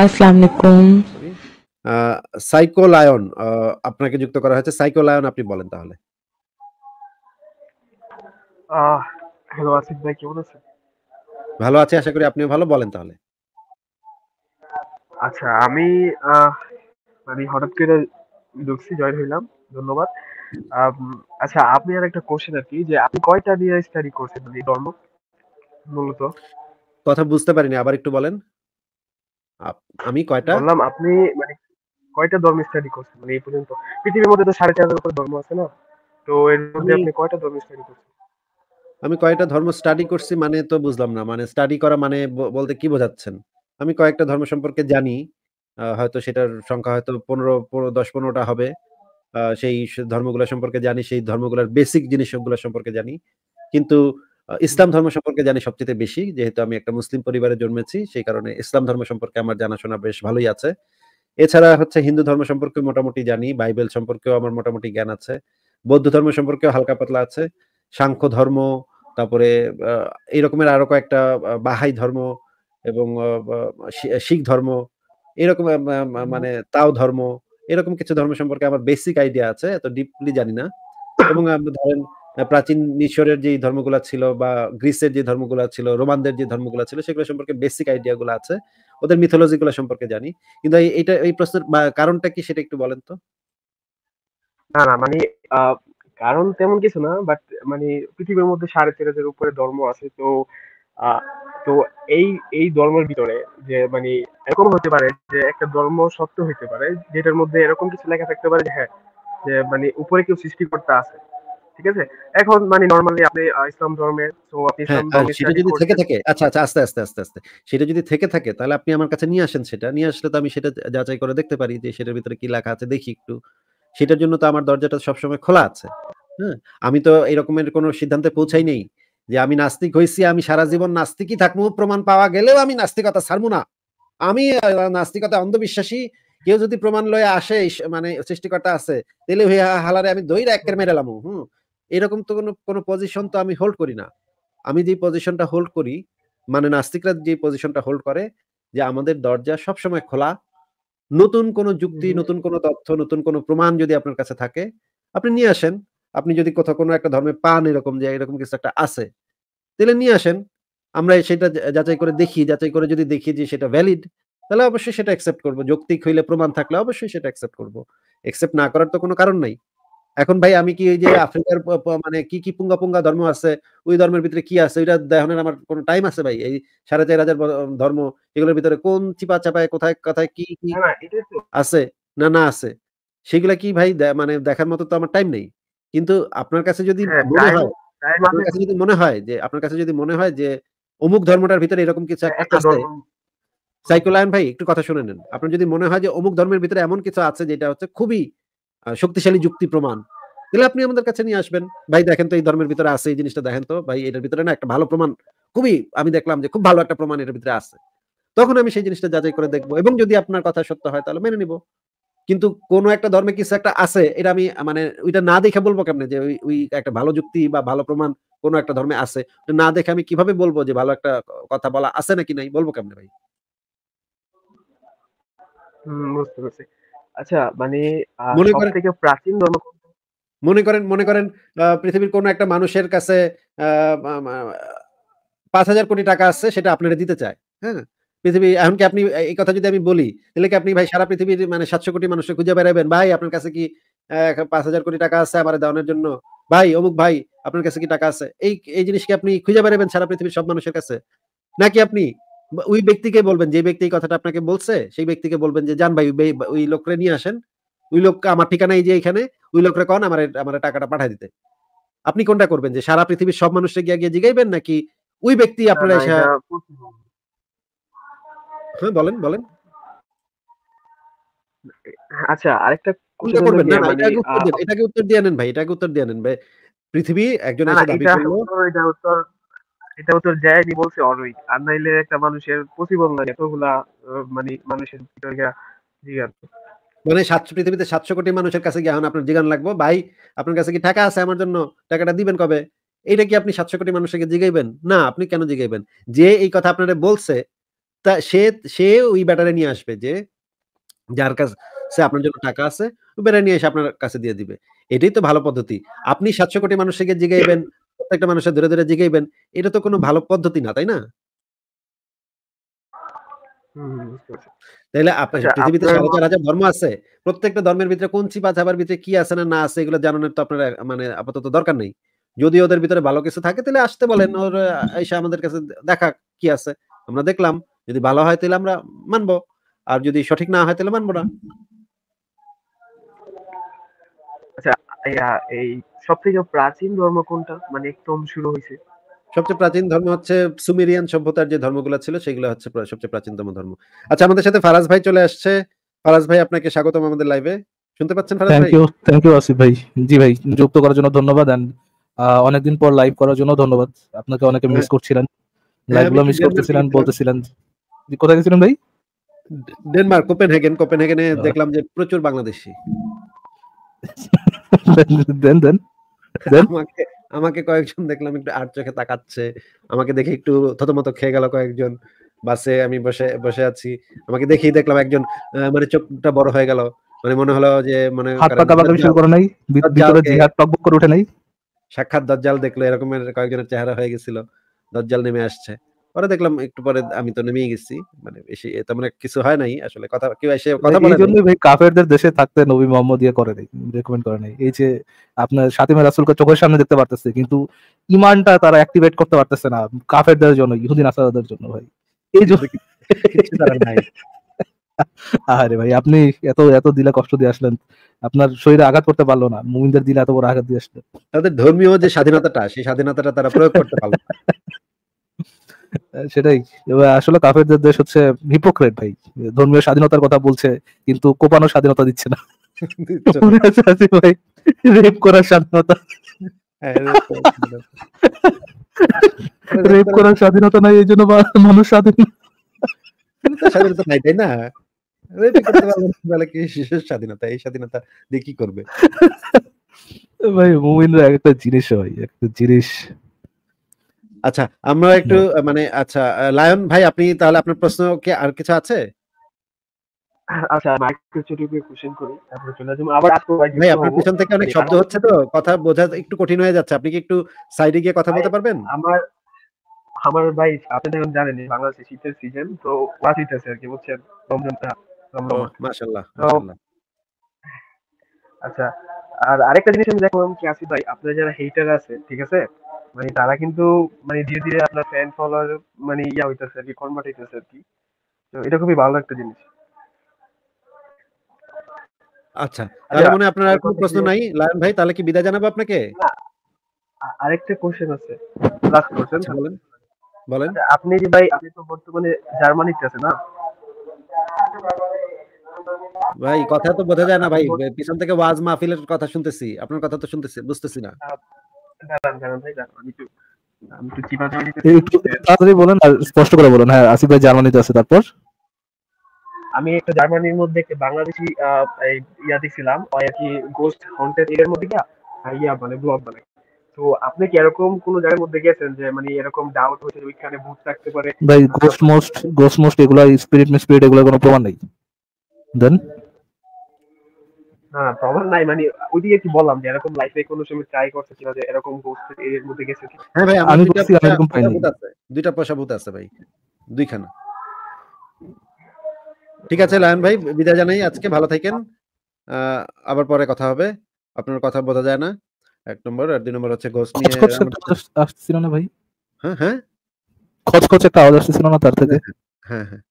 আসসালামু সাইকোলায়ন আপনাকে যুক্ত করা হয়েছে সাইকোলায়ন আপনি বলেন তাহলে হ্যালো আসিফ ভাই কেমন আছেন ভালো আছি আশা করি আপনিও ভালো বলেন তাহলে আচ্ছা আমি মানে হঠাৎ করে জয়েন হইলাম ধন্যবাদ আচ্ছা আপনি আর একটা কোশ্চেন আর কি যে আপনি কয়টা নিয়ে স্টাডি করছেন মানে ধর্ম মূলত কথা বুঝতে পারিনি আবার একটু বলেন আমি কয়টা বললাম আপনি মানে কয়টা ধর্ম স্টাডি করছেন মানে এই পর্যন্ত পৃথিবীর মধ্যে তো সাড়ে চার হাজার ধর্ম আছে না তো এর মধ্যে আপনি কয়টা ধর্ম স্টাডি করছেন আমি কয়টা ধর্ম স্টাডি করছি মানে তো বুঝলাম না মানে স্টাডি করা মানে বলতে কি বোঝাচ্ছেন আমি কয়েকটা ধর্ম সম্পর্কে জানি হয়তো সেটার সংখ্যা হয়তো পনেরো পনেরো দশ পনেরোটা হবে সেই ধর্মগুলো সম্পর্কে জানি সেই ধর্মগুলোর বেসিক জিনিসগুলো সম্পর্কে জানি কিন্তু ইসলাম ধর্ম সম্পর্কে জানি সবচেয়ে বেশি যেহেতু আমি একটা মুসলিম পরিবারে জন্মেছি সেই কারণে ইসলাম ধর্ম সম্পর্কে আমার জানাশোনা বেশ ভালোই আছে এছাড়া হচ্ছে হিন্দু ধর্ম সম্পর্কে মোটামুটি জানি বাইবেল সম্পর্কেও আমার মোটামুটি জ্ঞান আছে বৌদ্ধ ধর্ম সম্পর্কেও হালকা পাতলা আছে সাংখ্য ধর্ম তারপরে এই রকমের আরো কয়েকটা বাহাই ধর্ম এবং শিখ ধর্ম এরকম মানে তাও ধর্ম এরকম কিছু ধর্ম সম্পর্কে আমার বেসিক আইডিয়া আছে এত ডিপলি জানি না এবং ধরেন প্রাচীন মিশরের যে ধর্মগুলো ছিল বা গ্রিসের যে ধর্মগুলো ছিল রোমানদের যে ধর্মগুলো ছিল সেগুলো সম্পর্কে বেসিক আইডিয়াগুলো আছে ওদের মিথোলজিগুলো সম্পর্কে জানি কিন্তু এইটা এই প্রশ্নের কারণটা কি সেটা একটু বলেন তো না না মানে কারণ তেমন কিছু না বাট মানে পৃথিবীর মধ্যে সাড়ে তেরো হাজার উপরে ধর্ম আছে তো তো এই এই ধর্মের ভিতরে যে মানে এরকম হতে পারে যে একটা ধর্ম সত্য হইতে পারে যেটার মধ্যে এরকম কিছু লেখা থাকতে পারে যে হ্যাঁ যে মানে উপরে কেউ সৃষ্টিকর্তা আছে ঠিক আছে এখন মানে নরমালি আপনি ইসলাম ধর্মে আপনি হ্যাঁ, সেটা যদি থেকে থাকে আচ্ছা আচ্ছা আস্তে আস্তে আস্তে আস্তে সেটা যদি থেকে থাকে তাহলে আপনি আমার কাছে নিয়ে আসেন সেটা নিয়ে আসলে তো আমি সেটা যাচাই করে দেখতে পারি যে সেটার ভিতরে কি লেখা আছে দেখি একটু সেটার জন্য তো আমার দরজাটা সবসময় খোলা আছে হ্যাঁ আমি তো এরকমের কোনো সিদ্ধান্তে পৌঁছাই নেই যে আমি নাস্তিক হয়েছি আমি সারা জীবন নাস্তিকই থাকবো প্রমাণ পাওয়া গেলেও আমি নাস্তিকতা ছাড়বো না আমি নাস্তিকতা অন্ধবিশ্বাসী কেউ যদি প্রমাণ লয়ে আসে মানে সৃষ্টিকর্তা আছে তাহলে হালারে আমি দইরা একের মেরে লামো হুম এরকম তো কোনো কোনো পজিশন তো আমি হোল্ড করি না আমি যে পজিশনটা হোল্ড করি মানে নাস্তিকরা যে পজিশনটা হোল্ড করে যে আমাদের দরজা সবসময় খোলা নতুন কোনো যুক্তি নতুন কোনো তথ্য নতুন কোনো প্রমাণ যদি আপনার কাছে থাকে আপনি নিয়ে আসেন আপনি যদি কোথাও কোনো একটা ধর্মে পান এরকম যে এরকম কিছু একটা আছে তাহলে নিয়ে আসেন আমরা সেটা যাচাই করে দেখি যাচাই করে যদি দেখি যে সেটা ভ্যালিড তাহলে অবশ্যই সেটা অ্যাকসেপ্ট করবো যৌক্তিক হইলে প্রমাণ থাকলে অবশ্যই সেটা অ্যাকসেপ্ট করবো অ্যাকসেপ্ট না করার তো কোনো কারণ নাই এখন ভাই আমি কি ওই যে আফ্রিকার মানে কি কি পুঙ্গা পুঙ্গা ধর্ম আছে ওই ধর্মের ভিতরে কি আছে ওইটা দেখানোর আমার কোনো টাইম আছে ভাই এই সাড়ে চার হাজার ধর্ম এগুলোর ভিতরে কোন চিপা চাপায় কোথায় কোথায় কি কি আছে না না আছে সেগুলা কি ভাই মানে দেখার মতো তো আমার টাইম নেই কিন্তু আপনার কাছে যদি হ্যাঁ, মনে হয় আপনার কাছে যদি মনে হয় যে আপনার কাছে যদি মনে হয় যে অমুক ধর্মটার ভিতরে এরকম কিছু হ্যাঁ, একটা আছে সাইকোলায়ন ভাই একটু কথা শুনে নেন আপনার যদি মনে হয় যে অমুক ধর্মের ভিতরে এমন কিছু আছে যেটা হচ্ছে খুবই শক্তিশালী যুক্তি প্রমাণ তাহলে আপনি আমাদের কাছে নিয়ে আসবেন ভাই দেখেন তো এই ধর্মের ভিতরে আছে এই জিনিসটা দেখেন তো ভাই এটার ভিতরে না একটা ভালো প্রমাণ খুবই আমি দেখলাম যে খুব ভালো একটা প্রমাণ এটার ভিতরে আছে তখন আমি সেই জিনিসটা যাচাই করে দেখবো এবং যদি আপনার কথা সত্য হয় তাহলে মেনে নিব কিন্তু কোন একটা ধর্মে কিছু একটা আছে এটা আমি মানে ওইটা না দেখে বলবো কেমনে যে ওই একটা ভালো যুক্তি বা ভালো প্রমাণ কোন একটা ধর্মে আছে না দেখে আমি কিভাবে বলবো যে ভালো একটা কথা বলা আছে নাকি নাই বলবো কেমনে ভাই বুঝতে পারছি আচ্ছা মানে মনে করেন থেকে প্রাচীন ধর্ম মনে করেন মনে করেন পৃথিবীর কোন একটা মানুষের কাছে পাঁচ হাজার কোটি টাকা আছে সেটা আপনারা দিতে চায় হ্যাঁ পৃথিবী এমনকি আপনি এই কথা যদি আমি বলি তাহলে কি আপনি ভাই সারা পৃথিবীর মানে সাতশো কোটি মানুষকে খুঁজে বেড়াবেন ভাই আপনার কাছে কি পাঁচ হাজার কোটি টাকা আছে আমার দাওয়ানোর জন্য ভাই অমুক ভাই আপনার কাছে কি টাকা আছে এই এই জিনিসকে আপনি খুঁজে বেড়াবেন সারা পৃথিবীর সব মানুষের কাছে নাকি আপনি ওই ব্যক্তিকে বলবেন যে ব্যক্তি কথাটা আপনাকে বলছে সেই ব্যক্তিকে বলবেন যে যান ভাই ওই লোকরে নিয়ে আসেন ওই লোক আমার ঠিকানা এই যে এখানে ওই লোকরে কন আমার আমার টাকাটা পাঠায় দিতে আপনি কোনটা করবেন যে সারা পৃথিবীর সব মানুষকে গিয়ে গিয়ে জিগাইবেন নাকি ওই ব্যক্তি আপনারা এসে হ্যাঁ বলেন বলেন আচ্ছা আরেকটা করবেন না মানে, এটাকে উত্তর দিয়ে নেন ভাই এটাকে উত্তর দিয়ে নেন ভাই পৃথিবী একজন এসে দাবি করলো এটাও তো যায়নি বলছে অনই আর নাইলে একটা মানুষের পসিবল না এতগুলা মানে মানুষের জিগান মানে সাতশো পৃথিবীতে সাতশো কোটি মানুষের কাছে গিয়ে এখন আপনার জিগান লাগবো ভাই আপনার কাছে কি টাকা আছে আমার জন্য টাকাটা দিবেন কবে এটা কি আপনি সাতশো কোটি মানুষকে জিগাইবেন না আপনি কেন জিগাইবেন যে এই কথা আপনারা বলছে তা সে সে ওই ব্যাটারে নিয়ে আসবে যে যার কাছে আপনার জন্য টাকা আছে ব্যাটারে নিয়ে এসে আপনার কাছে দিয়ে দিবে এটাই তো ভালো পদ্ধতি আপনি সাতশো কোটি মানুষকে জিগাইবেন প্রত্যেকটা মানুষের ধরে ধরে জিগাইবেন এটা তো কোনো ভালো পদ্ধতি না তাই না আচ্ছা, পৃথিবীতে ধর্ম আছে প্রত্যেকটা ধর্মের ভিতরে কোন চিপা ভিতরে কি আছে না না আছে এগুলো জানানোর তো আপনার মানে আপাতত দরকার নেই যদি ওদের ভিতরে ভালো কিছু থাকে তাহলে আসতে বলেন ওর এসে আমাদের কাছে দেখা কি আছে আমরা দেখলাম যদি ভালো হয় তাহলে আমরা মানবো আর যদি সঠিক না হয় তাহলে মানবো না আচ্ছা, এই সবথেকে প্রাচীন ধর্ম কোনটা মানে একদম শুরু হয়েছে সবচেয়ে প্রাচীন ধর্ম হচ্ছে সুমেরিয়ান সভ্যতার যে ধর্মগুলো ছিল সেগুলো হচ্ছে সবচেয়ে প্রাচীনতম ধর্ম আচ্ছা আমাদের সাথে ফারাজ ভাই চলে আসছে ফারাজ ভাই আপনাকে স্বাগতম আমাদের লাইভে শুনতে পাচ্ছেন ফারাজ ভাই thank you thank you Asif ভাই জি ভাই যুক্ত করার জন্য ধন্যবাদ এন্ড অনেকদিন পর লাইভ করার জন্য ধন্যবাদ আপনাকে অনেকে মিস হ্যাঁ। করছিলেন লাইভগুলো হ্যাঁ, মিস করতেছিলেন বলতেছিলেন কোথায় গেছিলেন ভাই ডেনমার্ক কোপেনহেগেন কোপেনহেগেনে দেখলাম যে প্রচুর বাংলাদেশি দেন দেন আমাকে আমাকে কয়েকজন দেখলাম একটু আট চোখে তাকাচ্ছে আমাকে দেখে একটু থতমত খেয়ে গেল কয়েকজন বাসে আমি বসে বসে আছি আমাকে দেখেই দেখলাম একজন মানে চোখটা বড় হয়ে গেল মানে মনে হলো যে মানে করে সাক্ষাৎ দজ্জাল দেখলো এরকমের কয়েকজনের চেহারা হয়ে গেছিল দজ্জাল নেমে আসছে পরে দেখলাম একটু পরে আমি তো নেমেই গেছি মানে বেশি তেমন কিছু হয় নাই আসলে কথা কেউ এসে কথা বলে এই ভাই কাফেরদের দেশে থাকতে নবী মোহাম্মদ ইয়া করে নাই রেকমেন্ড করে নাই এই যে আপনার সাথে মে রাসূলকে চোখের সামনে দেখতে পারতেছে কিন্তু ইমানটা তারা অ্যাক্টিভেট করতে পারতেছে না কাফেরদের জন্য ইহুদি নাসারাদের জন্য ভাই এই জন্য কিছু তারা নাই আরে ভাই আপনি এত এত দিলে কষ্ট দিয়ে আসলেন আপনার শরীরে আঘাত করতে পারলো না মুমিনদের দিলে এত বড় আঘাত দিয়ে আসলেন তাদের ধর্মীয় যে স্বাধীনতাটা সেই স্বাধীনতাটা তারা প্রয়োগ করতে পারলো হ্যাঁ, সেটাই আসলে কাফেরদের দেশ হচ্ছে হিপোক্রেট ভাই ধর্মীয় স্বাধীনতার কথা বলছে কিন্তু কোপানো স্বাধীনতা দিচ্ছে না ভাই রেপ করার স্বাধীনতা হ্যাঁ, রেপ করার স্বাধীনতা নাই এই জন্য মানুষ স্বাধীন স্বাধীনতা নাই তাই না স্বাধীনতা এই স্বাধীনতা দিয়ে কি করবে ভাই মুমিনরা একটা জিনিস হয় একটা জিনিস আচ্ছা আমরা একটু হ্যাঁ। মানে আচ্ছা লায়ন ভাই আপনি তাহলে আপনার প্রশ্ন কি আর কিছু আছে হ্যাঁ, আচ্ছা, আপনার শীতের সিজন তো আর কি আচ্ছা আর আরেকটা জিনিস আমি দেখলাম কি আসি ভাই আপনার যারা হেটার আছে ঠিক আছে মানে তারা কিন্তু মানে ধীরে ধীরে আপনার ফ্যান ফলোয়ার মানে ইয়া হইতেছে আর কি কনভার্ট হইতেছে আর কি তো এটা খুবই ভালো একটা জিনিস আচ্ছা, আচ্ছা তাহলে মনে আপনার আর কোনো প্রশ্ন নাই লায়ন ভাই তাহলে কি বিদায় জানাবো আপনাকে আরেকটা কোশ্চেন আছে লাস্ট আচ্ছা, কোশ্চেন বলেন বলেন আচ্ছা, আপনি যে ভাই আপনি তো বর্তমানে জার্মানিতে আছেন না ভাই কথা তো বোঝা যায় না ভাই পিছন থেকে ওয়াজ মাহফিলের কথা শুনতেছি আপনার কথা তো শুনতেছি বুঝতেছি না দাঁড়ান দাঁড়ান তাড়াতাড়ি বলেন আর স্পষ্ট করে বলেন হ্যাঁ আসিফ ভাই জার্মানিতে আছে তারপর আমি একটা জার্মানির মধ্যে একটা বাংলাদেশি ইয়াতে ছিলাম ওই কি গোস্ট হান্টেড এর মধ্যে গিয়া হ্যাঁ, ইয়া মানে ব্লগ বানাই তো আপনি কি এরকম কোন জায়গার মধ্যে গেছেন যে মানে এরকম ডাউট হয়েছে ওইখানে ভূত থাকতে পারে ভাই গোস্ট মোস্ট গোস্ট মোস্ট এগুলা স্পিরিট মিস স্পিরিট এগুলা কোনো প্রমাণ নেই দেন না না প্রবলেম নাই মানে ওইদিকে কি বললাম যে এরকম লাইফে কোনো সময় ট্রাই করছে কিনা যে এরকম মধ্যে গেছে হ্যাঁ ভাই আমি এরকম পাইনি পয়সা ভূত আছে ভাই দুইখানা ঠিক আছে লায়ন ভাই বিদায় জানাই আজকে ভালো থাকেন আবার পরে কথা হবে আপনার কথা বোঝা যায় না এক নম্বর আর দুই নম্বর হচ্ছে গোস্ট নিয়ে আসছিল না ভাই হ্যাঁ হ্যাঁ খচখচে একটা আওয়াজ আসছিল না তার থেকে হ্যাঁ হ্যাঁ